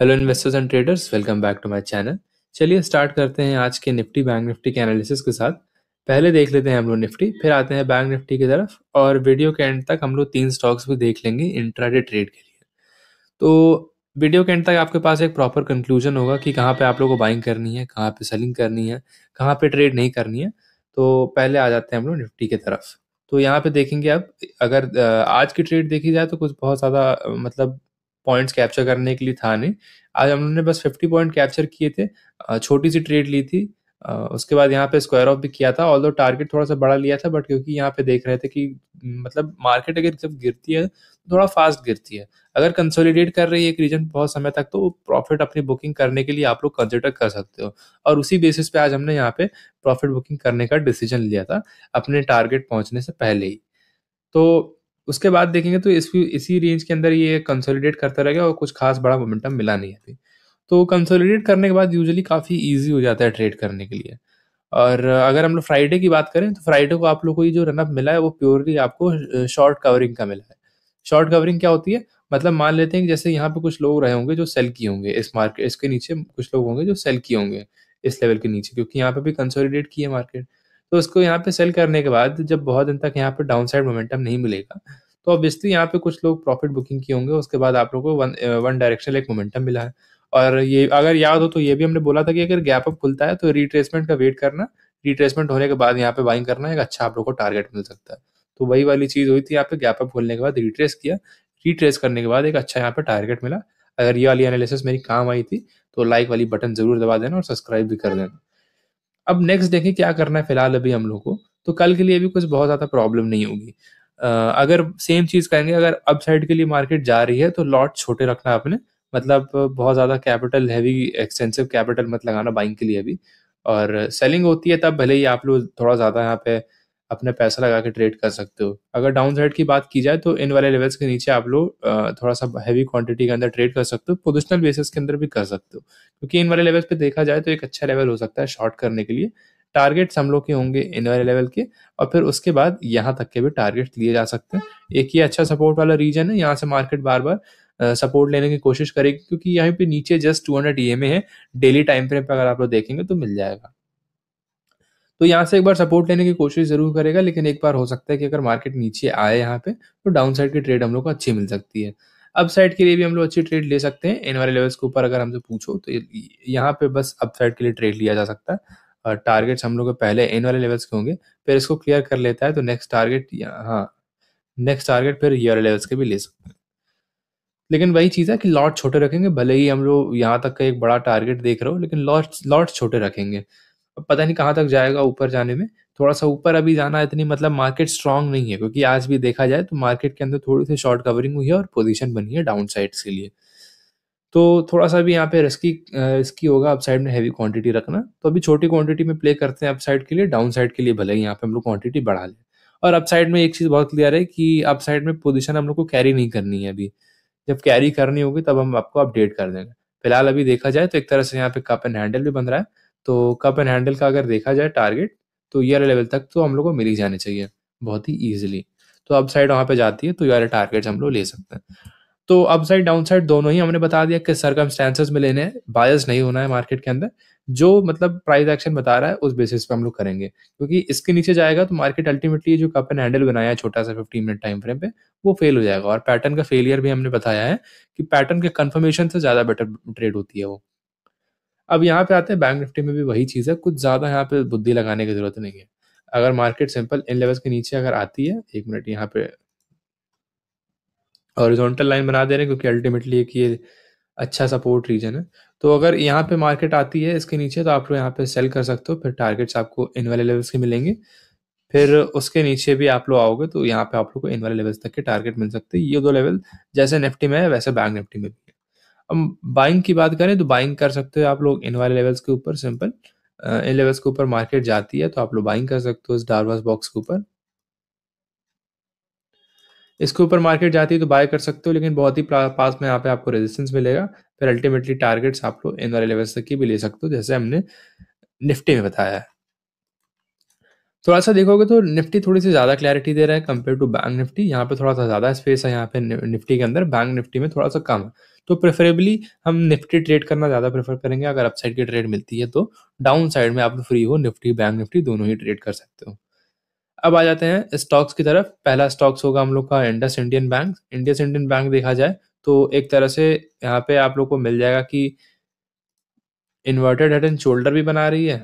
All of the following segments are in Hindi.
hello investors and traders welcome back to my channel चलिए स्टार्ट करते हैं आज के निफ्टी बैंक निफ्टी के एनालिसिस के साथ पहले देख लेते हैं हम लोग निफ्टी फिर आते हैं बैंक निफ्टी की तरफ और वीडियो के एंड तक हम लोग तीन स्टॉक्स भी देख लेंगे इंट्राडे ट्रेड के लिए तो वीडियो के एंड तक आपके पास एक प्रॉपर कंक्लूजन होगा कि कहाँ पर आप लोग को बाइंग करनी है कहाँ पर सेलिंग करनी है कहाँ पर ट्रेड नहीं करनी है तो पहले आ जाते हैं हम लोग निफ्टी की तरफ तो यहाँ पे देखेंगे आप अगर आज की ट्रेड देखी जाए तो कुछ बहुत ज़्यादा मतलब पॉइंट्स कैप्चर करने के लिए था नहीं आज हम लोगों ने बस फिफ्टी पॉइंट कैप्चर किए थे छोटी सी ट्रेड ली थी उसके बाद यहाँ पे स्क्वायर ऑफ भी किया था ऑल टारगेट थोड़ा सा बड़ा लिया था बट क्योंकि यहाँ पे देख रहे थे कि मतलब मार्केट अगर जब गिरती है तो थोड़ा फास्ट गिरती है अगर कंसोलिडेट कर रही है एक रीजन बहुत समय तक तो प्रॉफिट अपनी बुकिंग करने के लिए आप लोग कंसिडर कर सकते हो और उसी बेसिस पे आज हमने यहाँ पे प्रॉफिट बुकिंग करने का डिसीजन लिया था अपने टारगेट पहुँचने से पहले ही तो उसके बाद देखेंगे तो इस इसी रेंज के अंदर ये कंसोलिडेट करता रह गया और कुछ खास बड़ा मोमेंटम मिला नहीं अभी तो कंसोलिडेट करने के बाद यूजुअली काफ़ी ईजी हो जाता है ट्रेड करने के लिए और अगर हम लोग फ्राइडे की बात करें तो फ्राइडे को आप लोग को ये जो रनअप मिला है वो प्योरली आपको शॉर्ट कवरिंग का मिला है शॉर्ट कवरिंग क्या होती है मतलब मान लेते हैं कि जैसे यहाँ पे कुछ लोग रहे होंगे जो सेल किए होंगे इस मार्केट इसके नीचे कुछ लोग होंगे जो सेल किए होंगे इस लेवल के नीचे क्योंकि यहाँ पे भी कंसोलिडेट किए मार्केट तो उसको यहाँ पे सेल करने के बाद जब बहुत दिन तक यहाँ पे डाउन साइड मोमेंटम नहीं मिलेगा तो ऑब्वियसली यहाँ पे कुछ लोग प्रॉफिट बुकिंग किए होंगे उसके बाद आप लोग को वन वन डायरेक्शनल एक मोमेंटम मिला है और ये अगर याद हो तो ये भी हमने बोला था कि अगर गैप अप खुलता है तो रिट्रेसमेंट का वेट करना रिट्रेसमेंट होने के बाद यहाँ पे बाइंग करना एक अच्छा आप लोग को टारगेट मिल सकता है तो वही वाली चीज़ हुई थी यहाँ पे गैप अप खोलने के बाद रिट्रेस किया रिट्रेस करने के बाद एक अच्छा यहाँ पे टारगेट मिला अगर ये वाली एनालिसिस मेरी काम आई थी तो लाइक वाली बटन जरूर दबा देना और सब्सक्राइब भी कर देना अब नेक्स्ट देखें क्या करना है फिलहाल अभी हम लोग को तो कल के लिए भी कुछ बहुत ज़्यादा प्रॉब्लम नहीं होगी अगर सेम चीज़ करेंगे अगर अपसाइड के लिए मार्केट जा रही है तो लॉट छोटे रखना आपने मतलब बहुत ज़्यादा कैपिटल हैवी एक्सटेंसिव कैपिटल मत लगाना बाइंग के लिए अभी और सेलिंग होती है तब भले ही आप लोग थोड़ा ज़्यादा यहाँ पे अपना पैसा लगा के ट्रेड कर सकते हो अगर डाउन साइड की बात की जाए तो इन वाले लेवल्स के नीचे आप लोग थोड़ा सा हैवी क्वांटिटी के अंदर ट्रेड कर सकते हो पोजिशनल बेसिस के अंदर भी कर सकते हो क्योंकि इन वाले लेवल्स पे देखा जाए तो एक अच्छा लेवल हो सकता है शॉर्ट करने के लिए टारगेट्स हम लोग के होंगे इन वाले लेवल के और फिर उसके बाद यहाँ तक के भी टारगेट्स लिए जा सकते हैं एक ये अच्छा सपोर्ट वाला रीजन है यहाँ से मार्केट बार बार सपोर्ट लेने की कोशिश करेगी क्योंकि यहाँ पे नीचे जस्ट 200 हंड्रेड है डेली टाइम फ्रेम पर अगर आप लोग देखेंगे तो मिल जाएगा तो यहाँ से एक बार सपोर्ट लेने की कोशिश जरूर करेगा लेकिन एक बार हो सकता है कि अगर मार्केट नीचे आए यहाँ पे तो डाउन साइड की ट्रेड हम लोग को अच्छी मिल सकती है अप साइड के लिए भी हम लोग अच्छी ट्रेड ले सकते हैं इन वाले लेवल्स के ऊपर अगर हमसे पूछो तो यहाँ पे बस अप साइड के लिए ट्रेड लिया जा सकता है टारगेट्स हम लोग पहले इन वाले लेवल्स के होंगे फिर इसको क्लियर कर लेता है तो नेक्स्ट टारगेट हाँ नेक्स्ट टारगेट फिर ये वाले लेवल्स के भी ले सकते हैं लेकिन वही चीज़ है कि लॉट छोटे रखेंगे भले ही हम लोग यहाँ तक का एक बड़ा टारगेट देख रहे हो लेकिन लॉट लॉट छोटे रखेंगे पता नहीं कहाँ तक जाएगा ऊपर जाने में थोड़ा सा ऊपर अभी जाना इतनी मतलब मार्केट स्ट्रांग नहीं है क्योंकि आज भी देखा जाए तो मार्केट के अंदर थोड़ी सी शॉर्ट कवरिंग हुई है और पोजीशन बनी है डाउन साइड के लिए तो थोड़ा सा भी यहाँ पे रिस्की रिस्की होगा अप साइड में हैवी क्वांटिटी रखना तो अभी छोटी क्वांटिटी में प्ले करते हैं अप साइड के लिए डाउन साइड के लिए भले ही यहाँ पे हम लोग क्वांटिटी बढ़ा लें और अप साइड में एक चीज़ बहुत क्लियर है कि अप साइड में पोजीशन हम लोग को कैरी नहीं करनी है अभी जब कैरी करनी होगी तब हम आपको अपडेट कर देंगे फिलहाल अभी देखा जाए तो एक तरह से यहाँ पे कप एंड हैंडल भी बन रहा है तो कप एंड हैंडल का अगर देखा जाए टारगेट तो ये वाले लेवल तक तो हम लोग को मिल ही जाने चाहिए बहुत ही ईजिली तो अप साइड वहाँ पर जाती है तो ये वाले हम लोग ले सकते हैं तो अप साइड डाउन साइड दोनों ही हमने बता दिया कि सरकमस्टेंसेज में लेने हैं बायस नहीं होना है मार्केट के अंदर जो मतलब प्राइस एक्शन बता रहा है उस बेसिस पे हम लोग करेंगे क्योंकि इसके नीचे जाएगा तो मार्केट अल्टीमेटली जो कप एंड हैंडल बनाया है छोटा सा फिफ्टीन मिनट टाइम फ्रेम पे वो फेल हो जाएगा और पैटर्न का फेलियर भी हमने बताया है कि पैटर्न के कन्फर्मेशन से ज़्यादा बेटर ट्रेड होती है वो अब यहाँ पे आते हैं बैंक निफ्टी में भी वही चीज़ है कुछ ज़्यादा यहाँ पे बुद्धि लगाने की जरूरत नहीं है अगर मार्केट सिंपल इन लेवल्स के नीचे अगर आती है एक मिनट यहाँ पे ऑरिजोनटल लाइन बना दे रहे हैं क्योंकि अल्टीमेटली एक ये अच्छा सपोर्ट रीजन है तो अगर यहाँ पे मार्केट आती है इसके नीचे तो आप लोग यहाँ पे सेल कर सकते हो फिर टारगेट्स आपको इन वाले लेवल्स के मिलेंगे फिर उसके नीचे भी आप लोग आओगे तो यहाँ पे आप लोग को इन वाले लेवल्स तक के टारगेट मिल सकते हैं ये दो लेवल जैसे निफ्टी में है वैसे बैंक निफ्टी में भी हम बाइंग की बात करें तो बाइंग कर सकते हो आप लोग इन वाले लेवल्स के ऊपर सिंपल इन लेवल्स के ऊपर मार्केट जाती है तो आप लोग बाइंग कर सकते हो इस डारवास बॉक्स के ऊपर इसके ऊपर मार्केट जाती है तो बाय कर सकते हो लेकिन बहुत ही पास में यहाँ पे आपको रेजिस्टेंस मिलेगा फिर अल्टीमेटली टारगेट्स आप लोग इन वाले लेवल्स तक की भी ले सकते हो जैसे हमने निफ्टी में बताया है थोड़ा सा देखोगे तो निफ्टी थोड़ी सी ज़्यादा क्लैरिटी दे रहा है कंपेयर टू बैंक निफ्टी यहाँ पे थोड़ा सा ज़्यादा स्पेस है यहाँ पे निफ्टी के अंदर बैंक निफ्टी में थोड़ा सा कम है तो प्रेफरेबली हम निफ्टी ट्रेड करना ज़्यादा प्रेफर करेंगे अगर अपसाइड की ट्रेड मिलती है तो डाउन साइड में आप फ्री हो निफ्टी बैंक निफ्टी दोनों ही ट्रेड कर सकते हो अब आ जाते हैं स्टॉक्स की तरफ पहला स्टॉक्स होगा हम लोग का IndusInd bank IndusInd bank देखा जाए तो एक तरह से यहाँ पे आप लोग को मिल जाएगा कि इन्वर्टेड हेड एंड शोल्डर भी बना रही है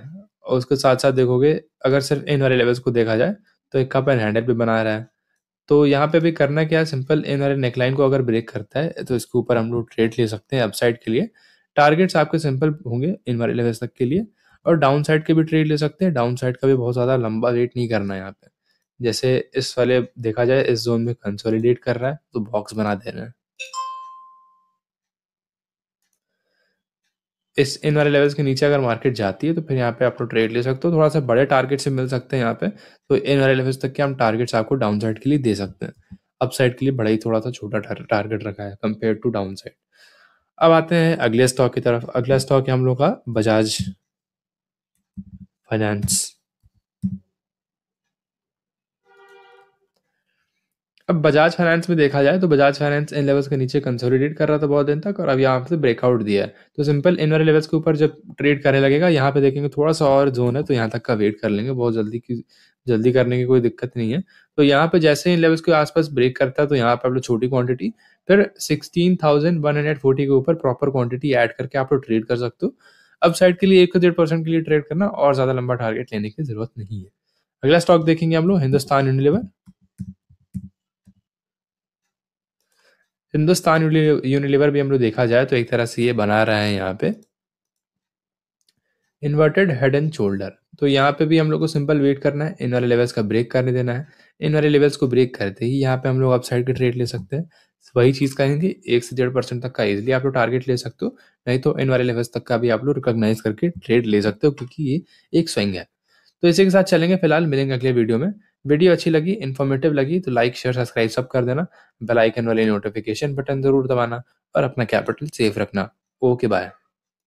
और उसके साथ साथ देखोगे अगर सिर्फ इन वाले लेवल्स को देखा जाए तो एक कप एंड हैंडल भी बना रहा है तो यहाँ पे भी करना क्या है सिंपल इन वाले नेकलाइन को अगर ब्रेक करता है तो इसके ऊपर हम लोग ट्रेड ले सकते हैं अपसाइड के लिए टारगेट्स आपके सिंपल होंगे इन वाले लेवल्स तक के लिए और डाउन साइड के भी ट्रेड ले सकते हैं डाउन साइड का भी बहुत ज़्यादा लंबा रेट नहीं करना है यहाँ पे जैसे इस वाले देखा जाए इस जोन में कंसोलिडेट कर रहा है तो बॉक्स बना दे रहे हैं इस इन वाले लेवल्स के नीचे अगर मार्केट जाती है तो फिर यहाँ पे आप लोग ट्रेड ले सकते हो थोड़ा सा बड़े टारगेट से मिल सकते हैं यहाँ पे तो इन वाले लेवल्स तक के हम टारगेट्स आपको डाउन साइड के लिए दे सकते हैं अप साइड के लिए बड़ा ही थोड़ा सा छोटा टारगेट रखा है कंपेयर टू डाउन साइड अब आते हैं अगले स्टॉक की तरफ अगला स्टॉक है हम लोग का बजाज फाइनेंस अब बजाज फाइनेंस में देखा जाए तो बजाज फाइनेंस इन लेवल्स के नीचे कंसोलिडेट कर रहा था बहुत दिन तक और अब यहाँ पे ब्रेकआउट दिया है तो सिंपल इन वाले लेवल्स के ऊपर जब ट्रेड करने लगेगा यहाँ पे देखेंगे थोड़ा सा और जोन है तो यहाँ तक का वेट कर लेंगे बहुत जल्दी की जल्दी करने की कोई दिक्कत नहीं है तो यहाँ पे जैसे इन लेवल्स के आसपास ब्रेक करता है तो यहाँ पे आप लोग छोटी क्वांटिटी फिर sixteen thousand one hundred forty के ऊपर प्रॉपर क्वांटिटी ऐड करके आप लोग ट्रेड कर सकते हो अब साइड के लिए एक डेढ़ परसेंट के लिए ट्रेड करना और ज़्यादा लंबा टारगेट लेने की जरूरत नहीं है अगला स्टॉक देखेंगे हम लोग हिंदुस्तान यूनिलीवर हिंदुस्तान यूनिलीवर भी हम लोग देखा जाए तो एक तरह से ये बना रहा है यहाँ पे इन्वर्टेड हेड एंड शोल्डर तो यहाँ पे भी हम लोग को सिंपल वेट करना है इन वाले लेवल्स का ब्रेक करने देना है इन वाले लेवल्स को ब्रेक करते ही यहाँ पे हम लोग अपसाइड के ट्रेड ले सकते हैं वही चीज़ कहेंगे एक से डेढ़ परसेंट तक का इजिली आप लोग टारगेट ले सकते हो नहीं तो इन वाले लेवल्स तक का भी आप लोग रिकोगनाइज करके ट्रेड ले सकते हो क्योंकि ये एक स्विंग है तो इसी के साथ चलेंगे फिलहाल मिलेंगे अगले वीडियो में वीडियो अच्छी लगी इन्फॉर्मेटिव लगी तो लाइक शेयर सब्सक्राइब सब कर देना बेल आइकन वाले नोटिफिकेशन बटन जरूर दबाना और अपना कैपिटल सेफ रखना ओके बाय